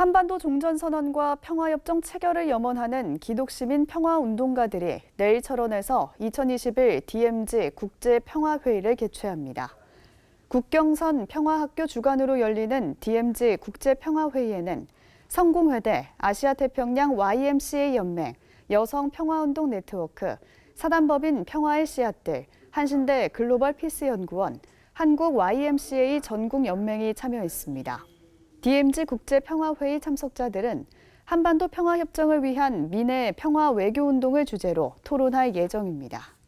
한반도 종전선언과 평화협정 체결을 염원하는 기독시민 평화운동가들이 내일 철원에서 2021 DMZ 국제평화회의를 개최합니다. 국경선 평화학교 주관으로 열리는 DMZ 국제평화회의에는 성공회대, 아시아태평양 YMCA 연맹, 여성평화운동 네트워크, 사단법인 평화의 씨앗들, 한신대 글로벌 피스연구원, 한국 YMCA 전국연맹이 참여했습니다. DMZ 국제평화회의 참석자들은 한반도 평화협정을 위한 미내 평화 외교운동을 주제로 토론할 예정입니다.